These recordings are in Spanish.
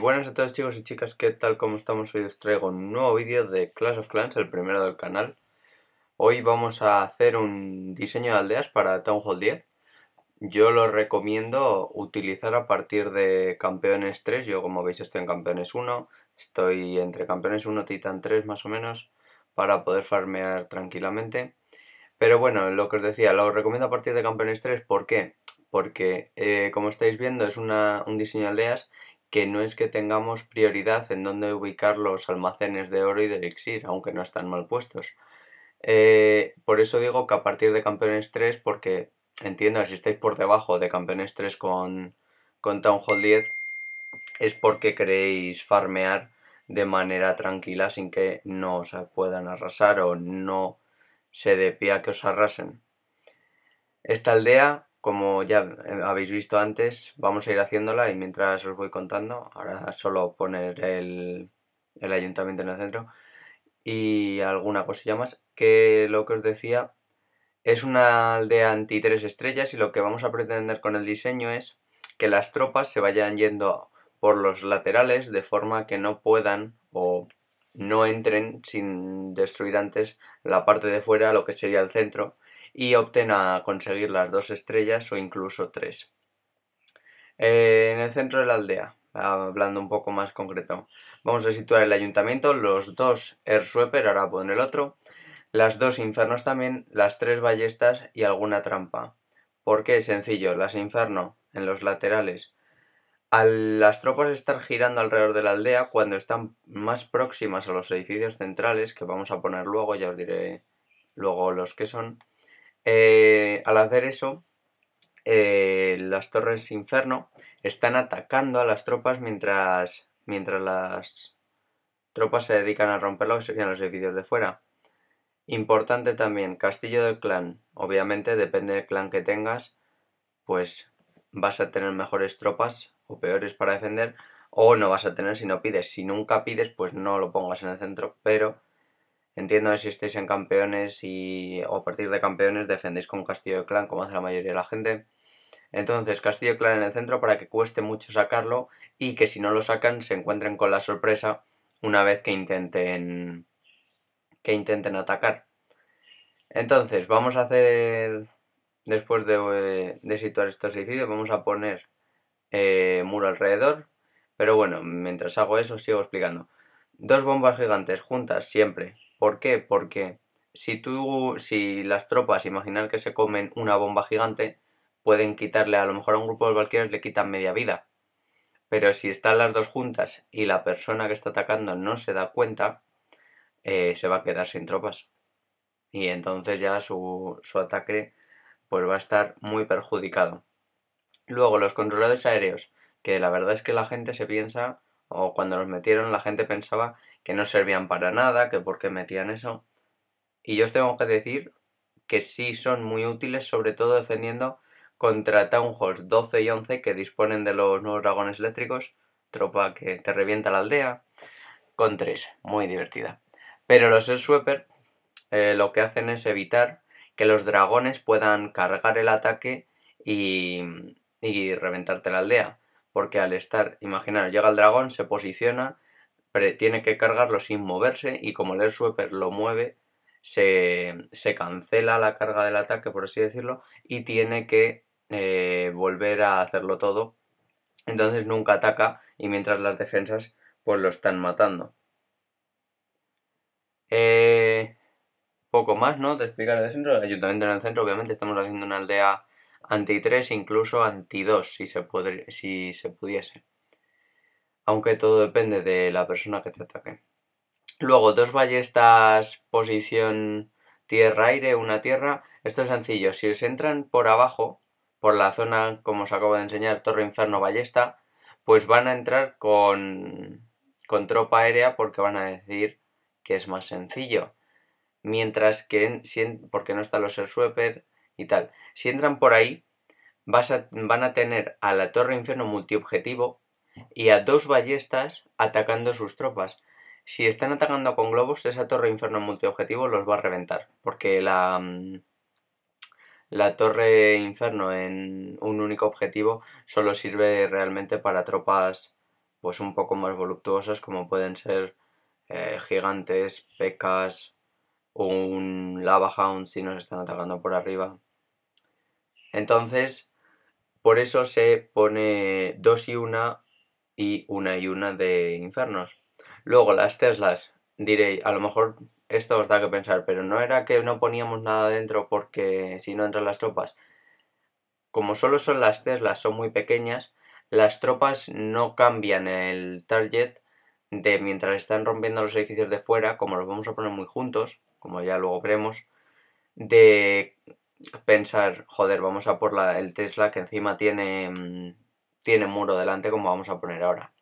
buenas a todos chicos y chicas, ¿qué tal? ¿Cómo estamos? Hoy os traigo un nuevo vídeo de Clash of Clans, el primero del canal. Hoy vamos a hacer un diseño de aldeas para Town Hall 10. Yo lo recomiendo utilizar a partir de campeones 3. Yo como veis estoy en campeones 1, estoy entre campeones 1 y Titan 3 más o menos, para poder farmear tranquilamente. Pero bueno, lo que os decía, lo recomiendo a partir de campeones 3, ¿por qué? Porque eh, como estáis viendo es un diseño de aldeas que no es que tengamos prioridad en dónde ubicar los almacenes de oro y de elixir, aunque no están mal puestos. Eh, por eso digo que a partir de Campeones 3, porque entiendo si estáis por debajo de Campeones 3 con, con Town Hall 10, es porque queréis farmear de manera tranquila sin que no os puedan arrasar o no se dé pie a que os arrasen. Esta aldea como ya eh, habéis visto antes, vamos a ir haciéndola y mientras os voy contando, ahora solo poner el, ayuntamiento en el centro y alguna cosilla más, que lo que os decía es una aldea anti tres estrellas y lo que vamos a pretender con el diseño es que las tropas se vayan yendo por los laterales de forma que no puedan o no entren sin destruir antes la parte de fuera, lo que sería el centro, y opten a conseguir las dos estrellas o incluso tres. Eh, en el centro de la aldea, hablando un poco más concreto, vamos a situar el ayuntamiento, los dos Sweeper, ahora poner el otro, las dos infernos también, las tres ballestas y alguna trampa. ¿Por qué? Sencillo, las inferno en los laterales. Al, las tropas estar girando alrededor de la aldea cuando están más próximas a los edificios centrales, que vamos a poner luego, ya os diré luego los que son, eh, al hacer eso, eh, las torres Inferno están atacando a las tropas mientras, mientras las tropas se dedican a romper que serían los edificios de fuera. Importante también, castillo del clan. Obviamente, depende del clan que tengas, pues vas a tener mejores tropas o peores para defender, o no vas a tener si no pides. Si nunca pides, pues no lo pongas en el centro, pero Entiendo que si estáis en campeones y, o a partir de campeones defendéis con Castillo de Clan, como hace la mayoría de la gente. Entonces, Castillo de Clan en el centro para que cueste mucho sacarlo y que si no lo sacan se encuentren con la sorpresa una vez que intenten, que intenten atacar. Entonces, vamos a hacer, después de, situar estos edificios, vamos a poner eh, muro alrededor. Pero bueno, mientras hago eso sigo explicando. Dos bombas gigantes juntas siempre ¿Por qué? Porque si tú, si las tropas, imaginar que se comen una bomba gigante, pueden quitarle, a lo mejor a un grupo de valqueros le quitan media vida. Pero si están las dos juntas y la persona que está atacando no se da cuenta, eh, se va a quedar sin tropas. Y entonces ya su, ataque pues va a estar muy perjudicado. Luego, los controladores aéreos, que la verdad es que la gente se piensa, o cuando los metieron, la gente pensaba que no servían para nada, que por qué metían eso. Y yo os tengo que decir que sí son muy útiles, sobre todo defendiendo contra Town Halls 12 y 11 que disponen de los nuevos dragones eléctricos, tropa que te revienta la aldea, con 3, muy divertida. Pero los Sweeper eh, lo que hacen es evitar que los dragones puedan cargar el ataque y, y reventarte la aldea, porque al estar, imaginaros, llega el dragón, se posiciona tiene que cargarlo sin moverse y como el Sweeper lo mueve, se, cancela la carga del ataque, por así decirlo, y tiene que eh, volver a hacerlo todo. Entonces nunca ataca y mientras las defensas pues lo están matando. Eh, poco más, ¿no? Te explicaré centro. El ayuntamiento en el centro, obviamente, estamos haciendo una aldea anti 3, incluso anti 2, si si se pudiese aunque todo depende de la persona que te ataque. Luego, dos ballestas posición tierra-aire, una tierra. Esto es sencillo, si os entran por abajo, por la zona, como os acabo de enseñar, torre, inferno, ballesta, pues van a entrar con, con tropa aérea porque van a decir que es más sencillo. Mientras que, porque no están los Sweeper y tal. Si entran por ahí, van a tener a la torre Inferno multiobjetivo y a dos ballestas atacando sus tropas. Si están atacando con globos, esa torre inferno multiobjetivo los va a reventar, porque la, mm, la torre inferno en un único objetivo solo sirve realmente para tropas pues un poco más voluptuosas como pueden ser eh, gigantes, pecas, un lava hound si nos están atacando por arriba. Entonces, por eso se pone dos y una y una y una de infernos. Luego las Teslas, diréis, a lo mejor esto os da que pensar, pero no era que no poníamos nada dentro porque si no entran las tropas. Como solo son las Teslas, son muy pequeñas, las tropas no cambian el target de mientras están rompiendo los edificios de fuera, como los vamos a poner muy juntos, como ya luego veremos, de pensar, joder, vamos a por la, el Tesla que encima tiene mm, tiene muro delante como vamos a poner ahora.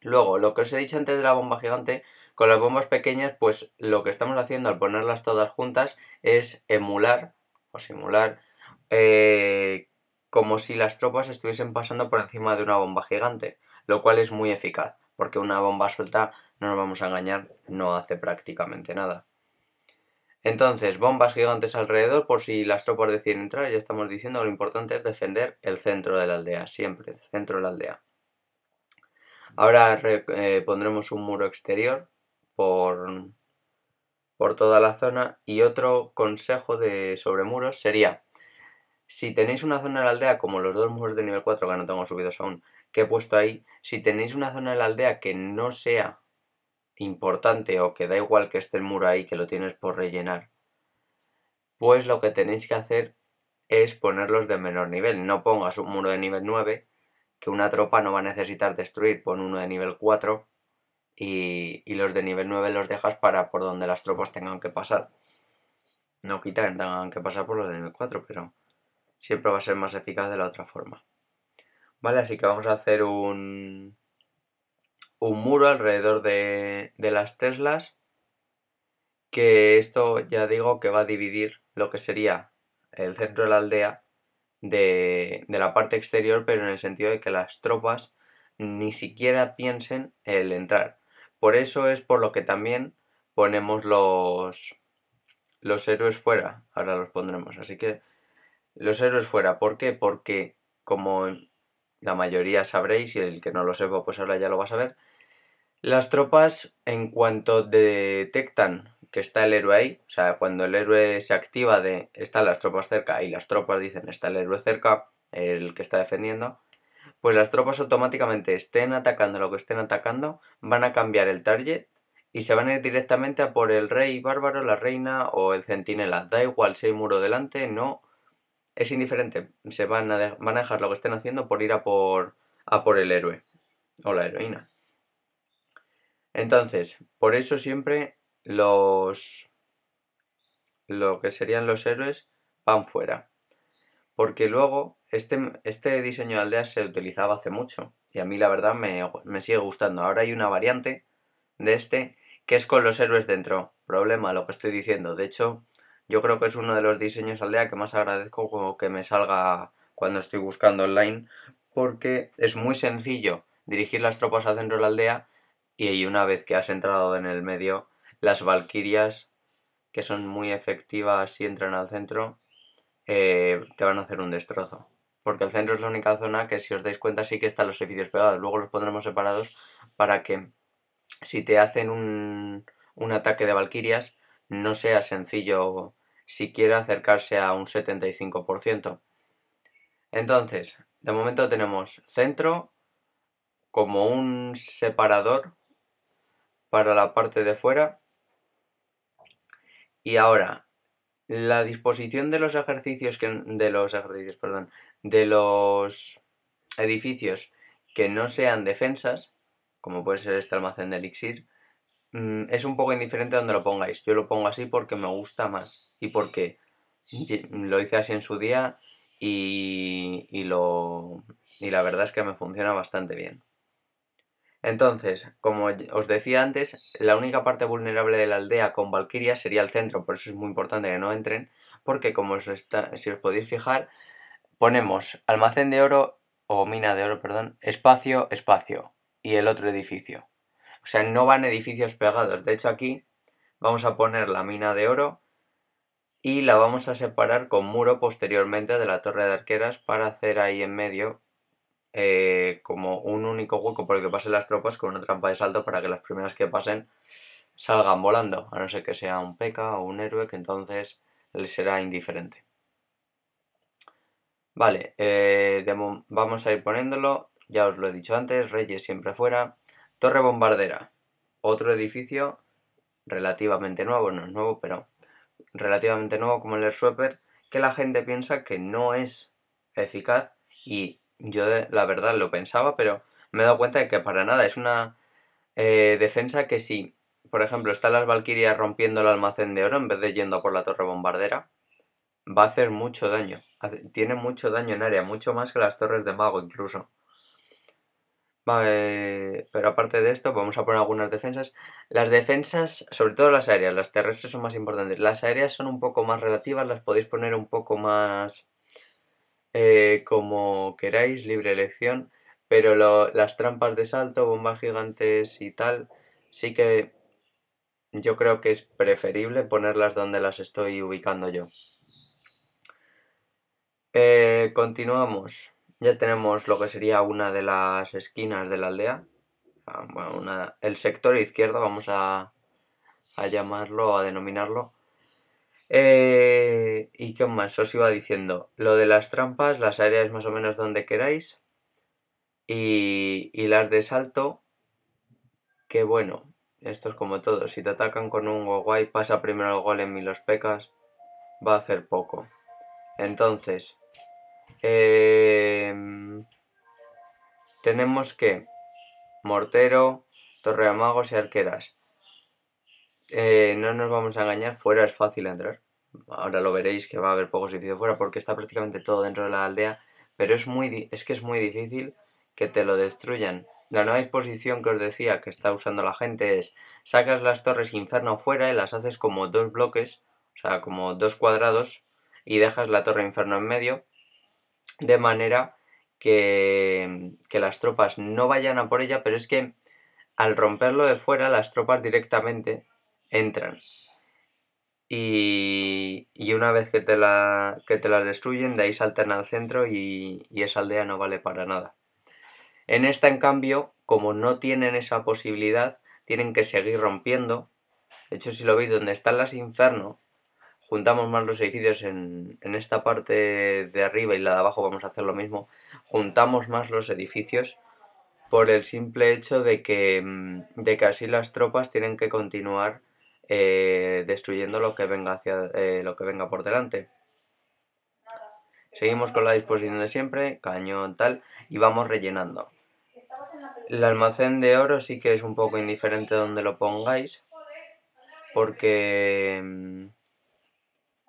Luego, lo que os he dicho antes de la bomba gigante, con las bombas pequeñas, pues lo que estamos haciendo al ponerlas todas juntas es emular o simular eh, como si las tropas estuviesen pasando por encima de una bomba gigante, lo cual es muy eficaz, porque una bomba suelta, no nos vamos a engañar, no hace prácticamente nada. Entonces, bombas gigantes alrededor por si las tropas deciden entrar. Ya estamos diciendo lo importante es defender el centro de la aldea, siempre, el centro de la aldea. Ahora eh, pondremos un muro exterior por, por toda la zona. Y otro consejo de, sobre muros sería, si tenéis una zona de la aldea, como los dos muros de nivel 4 que no tengo subidos aún, que he puesto ahí, si tenéis una zona de la aldea que no sea importante o que da igual que esté el muro ahí que lo tienes por rellenar, pues lo que tenéis que hacer es ponerlos de menor nivel. No pongas un muro de nivel 9 que una tropa no va a necesitar destruir, pon uno de nivel 4 y, los de nivel 9 los dejas para por donde las tropas tengan que pasar. No quitan, tengan que pasar por los de nivel 4, pero siempre va a ser más eficaz de la otra forma. Vale, así que vamos a hacer un, un muro alrededor de, las Teslas, que esto ya digo que va a dividir lo que sería el centro de la aldea de, la parte exterior, pero en el sentido de que las tropas ni siquiera piensen el entrar. Por eso es por lo que también ponemos los, los héroes fuera. Ahora los pondremos. Así que los héroes fuera. ¿Por qué? Porque como la mayoría sabréis y el que no lo sepa pues ahora ya lo va a saber, las tropas, en cuanto detectan que está el héroe ahí, o sea, cuando el héroe se activa de están las tropas cerca y las tropas dicen está el héroe cerca, el que está defendiendo, pues las tropas automáticamente estén atacando lo que estén atacando, van a cambiar el target y se van a ir directamente a por el rey bárbaro, la reina o el centinela. Da igual si hay muro delante, no. Es indiferente. Se van a, van a dejar lo que estén haciendo por ir a por, a por el héroe o la heroína. Entonces, por eso siempre los... lo que serían los héroes van fuera. Porque luego este, este diseño de aldea se utilizaba hace mucho y a mí la verdad me, sigue gustando. Ahora hay una variante de este que es con los héroes dentro. Problema, lo que estoy diciendo. De hecho, yo creo que es uno de los diseños de aldea que más agradezco que me salga cuando estoy buscando online porque es muy sencillo dirigir las tropas al centro de la aldea y una vez que has entrado en el medio, las valquirias, que son muy efectivas si entran al centro, eh, te van a hacer un destrozo. Porque el centro es la única zona que, si os dais cuenta, sí que están los edificios pegados. Luego los pondremos separados para que, si te hacen un, un ataque de valquirias, no sea sencillo siquiera acercarse a un 75%. Entonces, de momento tenemos centro como un separador para la parte de fuera. Y ahora, la disposición de los ejercicios que, de los ejercicios, perdón, de los edificios que no sean defensas, como puede ser este almacén de elixir, mm, es un poco indiferente donde lo pongáis. Yo lo pongo así porque me gusta más y porque lo hice así en su día y, lo, y la verdad es que me funciona bastante bien. Entonces, como os decía antes, la única parte vulnerable de la aldea con Valkyria sería el centro, por eso es muy importante que no entren, porque como os está, si os podéis fijar, ponemos almacén de oro, o mina de oro, perdón, espacio, espacio, y el otro edificio. O sea, no van edificios pegados. De hecho, aquí vamos a poner la mina de oro y la vamos a separar con muro posteriormente de la torre de arqueras para hacer ahí en medio eh, como un único hueco por el que pasen las tropas con una trampa de salto para que las primeras que pasen salgan volando, a no ser que sea un peca o un héroe que entonces les será indiferente. Vale, eh, vamos a ir poniéndolo, ya os lo he dicho antes, reyes siempre fuera. Torre bombardera, otro edificio relativamente nuevo, no es nuevo, pero relativamente nuevo como el Sweeper, que la gente piensa que no es eficaz y yo la verdad lo pensaba, pero me he dado cuenta de que para nada es una eh, defensa que si, por ejemplo, están las valquirias rompiendo el almacén de oro en vez de yendo por la torre bombardera, va a hacer mucho daño. Tiene mucho daño en área, mucho más que las torres de mago incluso. pero aparte de esto, vamos a poner algunas defensas. Las defensas, sobre todo las aéreas, las terrestres son más importantes. Las aéreas son un poco más relativas, las podéis poner un poco más eh, como queráis, libre elección, pero las trampas de salto, bombas gigantes y tal, sí que yo creo que es preferible ponerlas donde las estoy ubicando yo. Eh, continuamos. Ya tenemos lo que sería una de las esquinas de la aldea. Ah, el sector izquierdo, vamos a llamarlo, a denominarlo. Eh, ¿Y qué más? Os iba diciendo. Lo de las trampas, las áreas más o menos donde queráis. Y, y las de salto, que bueno, esto es como todo. Si te atacan con un guay, pasa primero el golem y los pecas, va a hacer poco. Entonces, em, tenemos que mortero, torreamagos y arqueras. Eh, no nos vamos a engañar, fuera es fácil entrar. Ahora lo veréis que va a haber poco sitio fuera porque está prácticamente todo dentro de la aldea. Pero es, muy es que es muy difícil que te lo destruyan. La nueva disposición que os decía que está usando la gente es sacas las torres inferno fuera y las haces como dos bloques, o sea, como dos cuadrados, y dejas la torre inferno en medio, de manera que, que las tropas no vayan a por ella, pero es que al romperlo de fuera, las tropas directamente entran. Y, una vez que te, la, que te las destruyen, de ahí saltan al centro y, y esa aldea no vale para nada. En esta, en cambio, como no tienen esa posibilidad, tienen que seguir rompiendo. De hecho, si lo veis, donde están las inferno, juntamos más los edificios en, esta parte de arriba y la de abajo vamos a hacer lo mismo. Juntamos más los edificios por el simple hecho de que, mm, de que así las tropas tienen que continuar eh, destruyendo lo que venga hacia eh, lo que venga por delante. Seguimos con la disposición de siempre, cañón tal, y vamos rellenando. El almacén de oro sí que es un poco indiferente donde lo pongáis, porque, mm,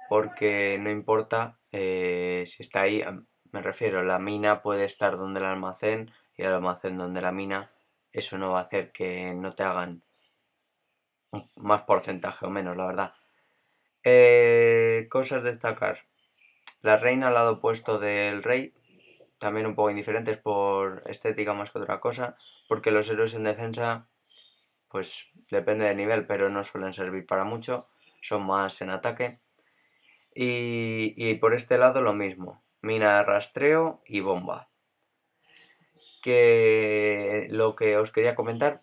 porque no importa eh, si está ahí, me refiero, la mina puede estar donde el almacén y el almacén donde la mina, eso no va a hacer que no te hagan más porcentaje o menos, la verdad. Eh, cosas destacar. La reina al lado opuesto del rey, también un poco indiferentes por estética más que otra cosa, porque los héroes en defensa, pues depende del nivel, pero no suelen servir para mucho, son más en ataque. Y, y por este lado lo mismo, mina de rastreo y bomba. Que lo que os quería comentar,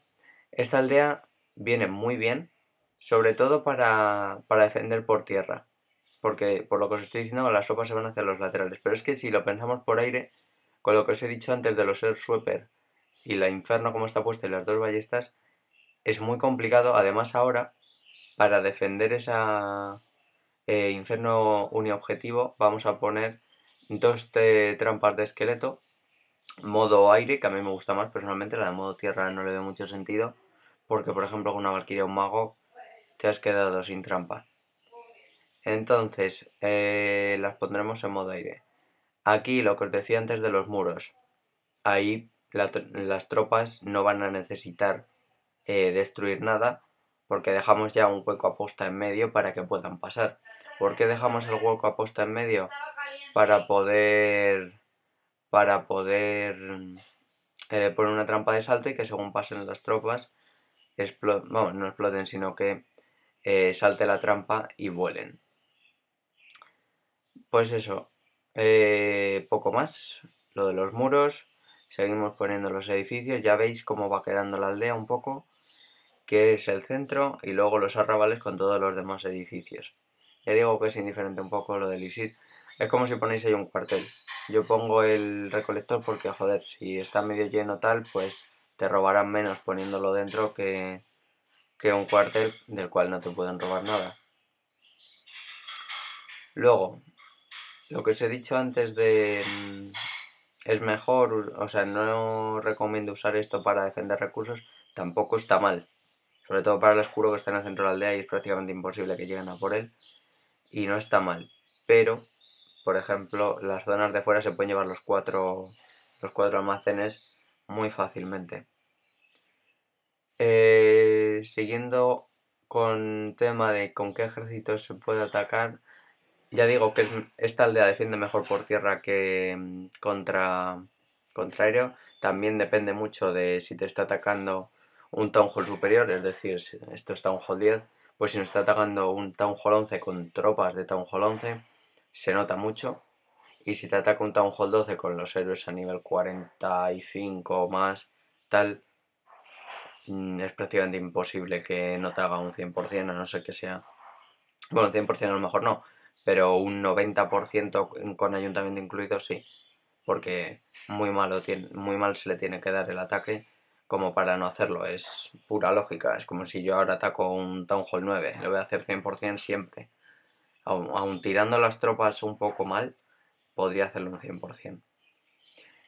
esta aldea viene muy bien, sobre todo para, defender por tierra. Porque por lo que os estoy diciendo, las sopas se van hacia los laterales. Pero es que si lo pensamos por aire, con lo que os he dicho antes de los Air Sweeper y la Inferno como está puesta y las dos ballestas, es muy complicado, además ahora, para defender esa eh, Inferno Inferno objetivo, vamos a poner dos eh, trampas de esqueleto, modo aire, que a mí me gusta más personalmente, la de modo tierra no le da mucho sentido, porque por ejemplo con una valquiria o un mago te has quedado sin trampa. Entonces, eh, las pondremos en modo aire. Aquí lo que os decía antes de los muros. Ahí las tropas no van a necesitar eh, destruir nada porque dejamos ya un hueco aposta en medio para que puedan pasar. ¿Por qué dejamos el hueco aposta en medio? Para poder... para poder eh, poner una trampa de salto y que según pasen las tropas no exploten, sino que eh, salte la trampa y vuelen. Pues eso, eh, poco más, lo de los muros, seguimos poniendo los edificios, ya veis cómo va quedando la aldea un poco, que es el centro, y luego los arrabales con todos los demás edificios. Ya digo que es indiferente un poco lo del ISIR, es como si ponéis ahí un cuartel. Yo pongo el recolector porque, joder, si está medio lleno tal, pues te robarán menos poniéndolo dentro que, un cuartel del cual no te pueden robar nada. Luego, lo que os he dicho antes de... Mm, es mejor, o sea, no recomiendo usar esto para defender recursos, tampoco está mal. Sobre todo para el oscuro que está en el centro de la aldea y es prácticamente imposible que lleguen a por él. Y no está mal. Pero, por ejemplo, las zonas de fuera se pueden llevar los cuatro, los cuatro almacenes muy fácilmente. Eh, siguiendo con tema de con qué ejército se puede atacar, ya digo que esta aldea defiende mejor por tierra que mm, contra, contra aéreo. También depende mucho de si te está atacando un Town Hall superior, es decir, si esto es Town Hall 10, pues si nos está atacando un Town Hall 11 con tropas de Town Hall 11, se nota mucho. Y si te ataca un Town Hall 12 con los héroes a nivel 45 o más, tal, mm, es prácticamente imposible que no te haga un 100%, a no ser que sea... Bueno, 100% a lo mejor no, pero un 90% con ayuntamiento incluido sí, porque muy, malo muy mal se le tiene que dar el ataque como para no hacerlo, es pura lógica, es como si yo ahora ataco un Town Hall 9, lo voy a hacer 100% siempre. Aún aun tirando las tropas un poco mal, podría hacerlo un 100%.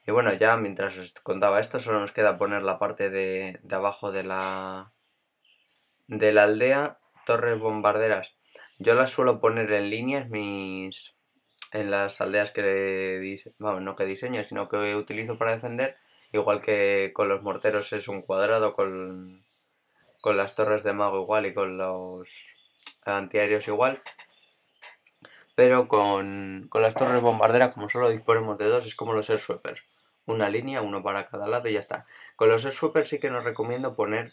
Y bueno, ya mientras os contaba esto, solo nos queda poner la parte de, abajo de la, de la aldea, torres bombarderas. Yo las suelo poner en líneas mis en las aldeas que vamos, no que diseño, sino que utilizo para defender, igual que con los morteros es un cuadrado, con, con las torres de mago igual y con los antiaéreos igual pero con, con, las torres bombarderas, como solo disponemos de dos, es como los airsweepers. Una línea, uno para cada lado y ya está. Con los airsweepers sí que nos recomiendo poner,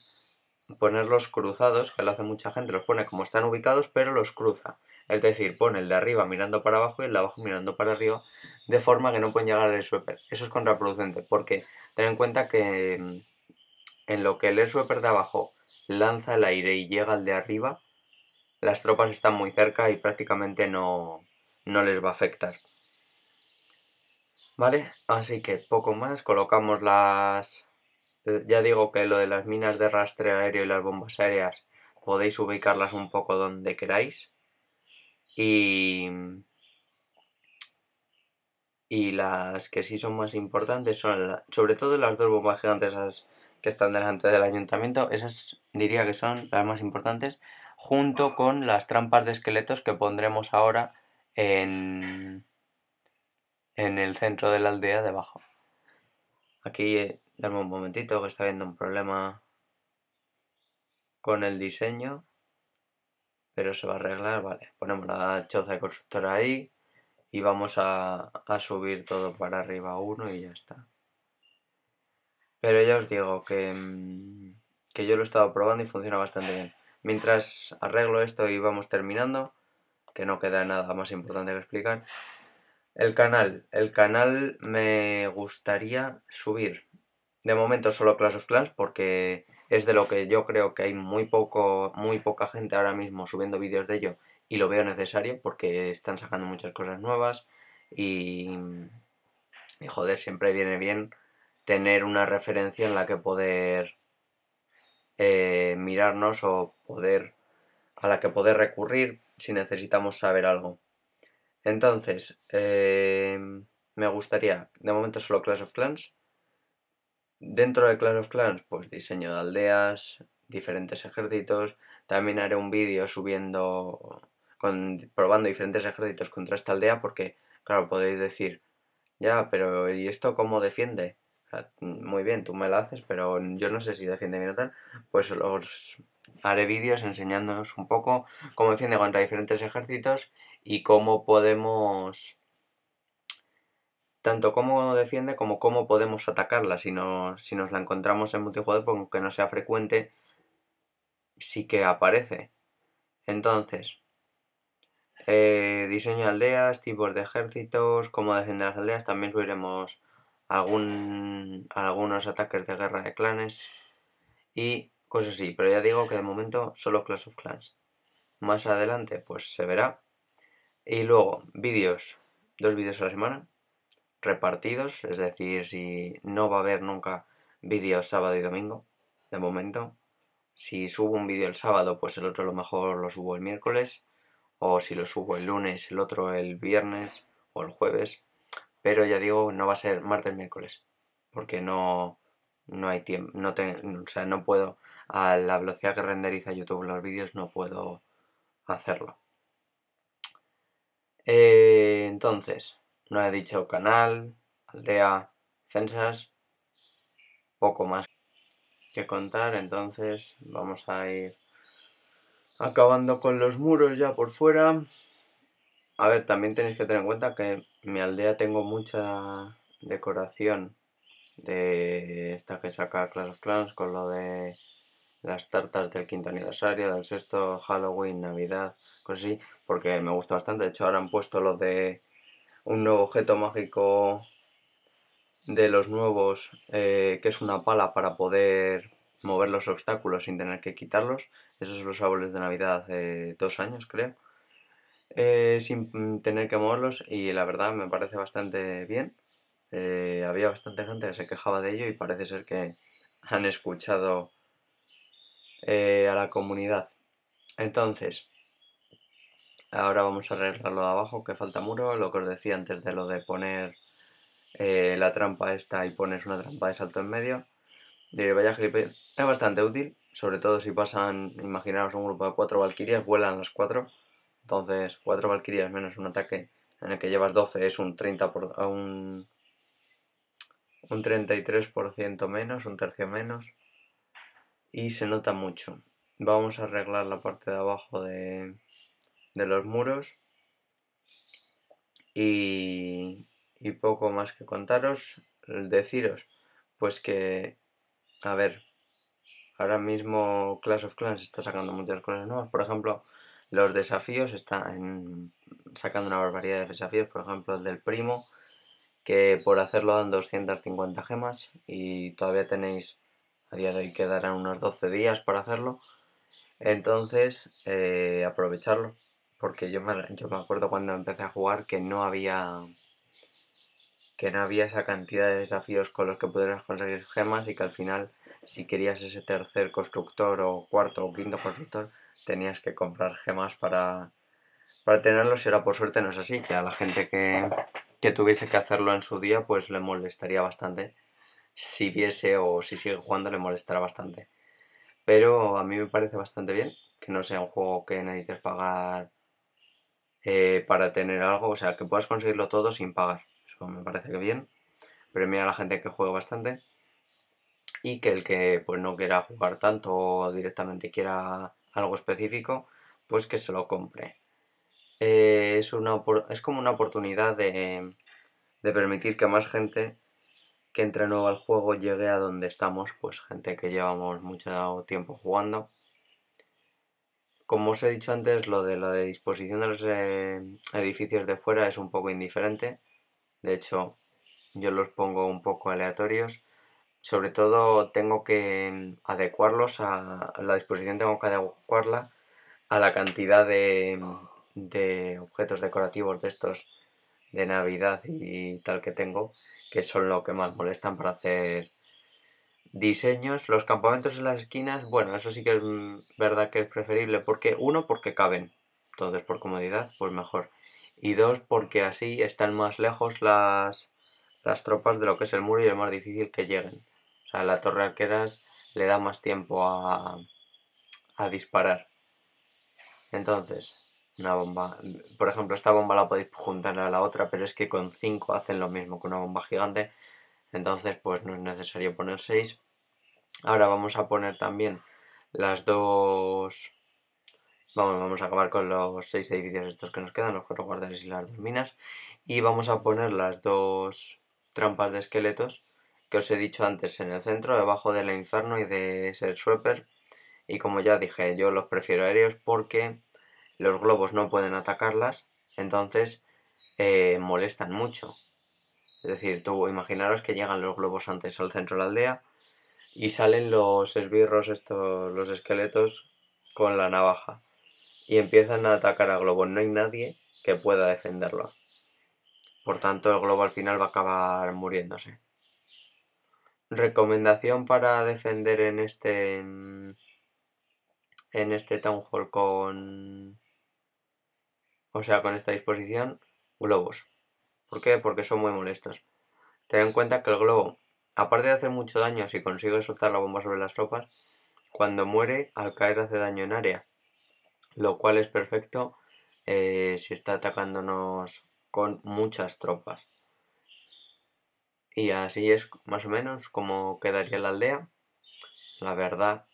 ponerlos cruzados, que lo hace mucha gente, los pone como están ubicados, pero los cruza. Es decir, pone el de arriba mirando para abajo y el de abajo mirando para arriba, de forma que no pueden llegar al airsweeper. Eso es contraproducente, porque ten en cuenta que mm, en lo que el airsweeper de abajo lanza el aire y llega al de arriba, las tropas están muy cerca y prácticamente no, les va a afectar. ¿Vale? Así que poco más, colocamos las... Ya digo que lo de las minas de rastre aéreo y las bombas aéreas podéis ubicarlas un poco donde queráis. Y... Y las que sí son más importantes son, sobre todo las dos bombas gigantesas que están delante del ayuntamiento, esas diría que son las más importantes junto con las trampas de esqueletos que pondremos ahora en, en el centro de la aldea debajo. Aquí, eh, dame un momentito que está habiendo un problema con el diseño, pero se va a arreglar, vale. Ponemos la choza de constructor ahí y vamos a, subir todo para arriba uno y ya está. Pero ya os digo que, mm, que yo lo he estado probando y funciona bastante bien. Mientras arreglo esto y vamos terminando, que no queda nada más importante que explicar. El canal. El canal me gustaría subir. De momento solo Clash of Clans porque es de lo que yo creo que hay muy, poco, muy poca gente ahora mismo subiendo vídeos de ello y lo veo necesario porque están sacando muchas cosas nuevas y, y joder, siempre viene bien tener una referencia en la que poder eh, mirarnos o poder a la que poder recurrir si necesitamos saber algo. Entonces, eh, me gustaría, de momento solo Clash of Clans. Dentro de Clash of Clans, pues diseño de aldeas, diferentes ejércitos. También haré un vídeo subiendo, con, probando diferentes ejércitos contra esta aldea porque, claro, podéis decir, ya, pero ¿y esto cómo defiende? muy bien, tú me la haces, pero yo no sé si defiende bien o tal, pues os haré vídeos enseñándonos un poco cómo defiende contra diferentes ejércitos y cómo podemos, tanto cómo defiende como cómo podemos atacarla si, si nos la encontramos en multijugador, pues aunque no sea frecuente, sí que aparece. Entonces, eh, diseño de aldeas, tipos de ejércitos, cómo defiende las aldeas, también subiremos algún, algunos ataques de guerra de clanes y cosas así. Pero ya digo que de momento solo Clash of Clans. Más adelante pues se verá. Y luego vídeos, dos vídeos a la semana, repartidos, es decir, si no va a haber nunca vídeos sábado y domingo, de momento. Si subo un vídeo el sábado, pues el otro a lo mejor lo subo el miércoles, o si lo subo el lunes, el otro el viernes o el jueves. Pero ya digo, no va a ser martes, miércoles, porque no, no hay tiempo, no, o sea, no puedo, a la velocidad que renderiza YouTube los vídeos no puedo hacerlo. Eh, entonces, no he dicho canal, aldea, censas. poco más que contar, entonces vamos a ir acabando con los muros ya por fuera. A ver, también tenéis que tener en cuenta que mi aldea tengo mucha decoración de esta que saca Clash of Clans con lo de las tartas del quinto aniversario, del sexto, Halloween, Navidad, cosas así, porque me gusta bastante. De hecho, ahora han puesto lo de un nuevo objeto mágico de los nuevos, eh, que es una pala para poder mover los obstáculos sin tener que quitarlos. Esos son los árboles de Navidad hace dos años, creo. Eh, sin mm, tener que moverlos y la verdad me parece bastante bien. Eh, había bastante gente que se quejaba de ello y parece ser que han escuchado eh, a la comunidad. Entonces, ahora vamos a arreglarlo de abajo que falta muro, lo que os decía antes de lo de poner la trampa esta y pones una trampa de salto en medio. De vaya gripe, Es bastante útil, sobre todo si pasan, imaginaros un grupo de cuatro valquirias, vuelan las cuatro. Entonces, 4 valquirías menos un ataque en el que llevas 12 es un 30 por, un, un 33% menos, un tercio menos. Y se nota mucho. Vamos a arreglar la parte de abajo de, de los muros. Y, y poco más que contaros. Deciros, pues que, a ver, ahora mismo Clash of Clans está sacando muchas cosas nuevas. Por ejemplo, los desafíos están sacando una barbaridad de desafíos, por ejemplo el del primo, que por hacerlo dan 250 gemas y todavía tenéis, a día de hoy quedarán unos 12 días para hacerlo. Entonces, eh, aprovecharlo, porque yo me, yo me acuerdo cuando empecé a jugar que no había que no había esa cantidad de desafíos con los que pudieras conseguir gemas y que al final si querías ese tercer constructor o cuarto o quinto constructor tenías que comprar gemas para, para tenerlos era por suerte no es así, que a la gente que, tuviese que hacerlo en su día pues le molestaría bastante. Si viese o si sigue jugando le molestará bastante. Pero a mí me parece bastante bien que no sea un juego que necesites pagar eh, para tener algo, o sea, que puedas conseguirlo todo sin pagar. Eso me parece que bien. Pero a la gente que juega bastante y que el que pues no quiera jugar tanto o directamente quiera algo específico, pues que se lo compre. Eh, es, una, es como una oportunidad de, permitir que más gente que entre nuevo al juego llegue a donde estamos, pues gente que llevamos mucho tiempo jugando. Como os he dicho antes, lo de la de disposición de los eh, edificios de fuera es un poco indiferente. De hecho, yo los pongo un poco aleatorios sobre todo tengo que adecuarlos a, la disposición tengo que adecuarla a la cantidad de, de objetos decorativos de estos de navidad y tal que tengo que son lo que más molestan para hacer diseños los campamentos en las esquinas bueno eso sí que es verdad que es preferible porque uno porque caben entonces por comodidad pues mejor y dos porque así están más lejos las las tropas de lo que es el muro y es más difícil que lleguen o sea, la torre alqueras le da más tiempo a, disparar. Entonces, una bomba... Por ejemplo, esta bomba la podéis juntar a la otra, pero es que con cinco hacen lo mismo que una bomba gigante. Entonces, pues no es necesario poner 6. Ahora vamos a poner también las dos... Vamos, vamos a acabar con los seis edificios estos que nos quedan, los cuatro guardias y las dos minas. Y vamos a poner las dos trampas de esqueletos que os he dicho antes en el centro, debajo del infierno Inferno y de ese Sweeper. Y como ya dije, yo los prefiero aéreos porque los globos no pueden atacarlas, entonces eh, molestan mucho. Es decir, tú imaginaros que llegan los globos antes al centro de la aldea y salen los esbirros, estos, los esqueletos con la navaja y empiezan a atacar a Globo. No hay nadie que pueda defenderlo. Por tanto, el Globo al final va a acabar muriéndose recomendación para defender en este en, este town hall con o sea con esta disposición globos ¿por qué? porque son muy molestos ten en cuenta que el globo aparte de hacer mucho daño si consigue soltar la bomba sobre las tropas cuando muere al caer hace daño en área lo cual es perfecto eh, si está atacándonos con muchas tropas y así es más o menos como quedaría la aldea. La verdad,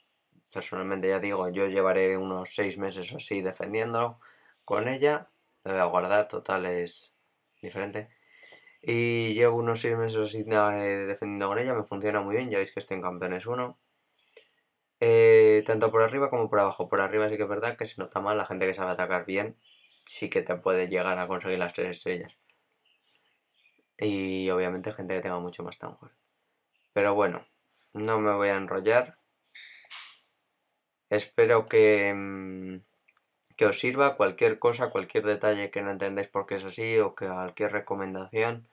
personalmente ya digo, yo llevaré unos seis meses así defendiéndolo con ella. La voy a guardar, total es diferente. Y llevo unos seis meses así eh, defendiendo con ella, me funciona muy bien, ya veis que estoy en campeones 1. Eh, tanto por arriba como por abajo. Por arriba sí que es verdad que si no está mal, la gente que sabe atacar bien sí que te puede llegar a conseguir las tres estrellas. Y obviamente gente que tenga mucho más tanjo Pero bueno, no me voy a enrollar. Espero que, mm, que os sirva cualquier cosa, cualquier detalle que no entendáis por qué es así o que cualquier recomendación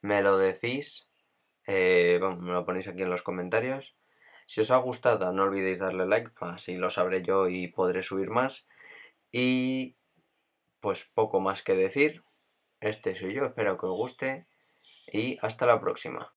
me lo decís. Eh, me lo ponéis aquí en los comentarios. Si os ha gustado, no olvidéis darle like, pues así lo sabré yo y podré subir más. Y pues poco más que decir. Este soy yo, espero que os guste y hasta la próxima.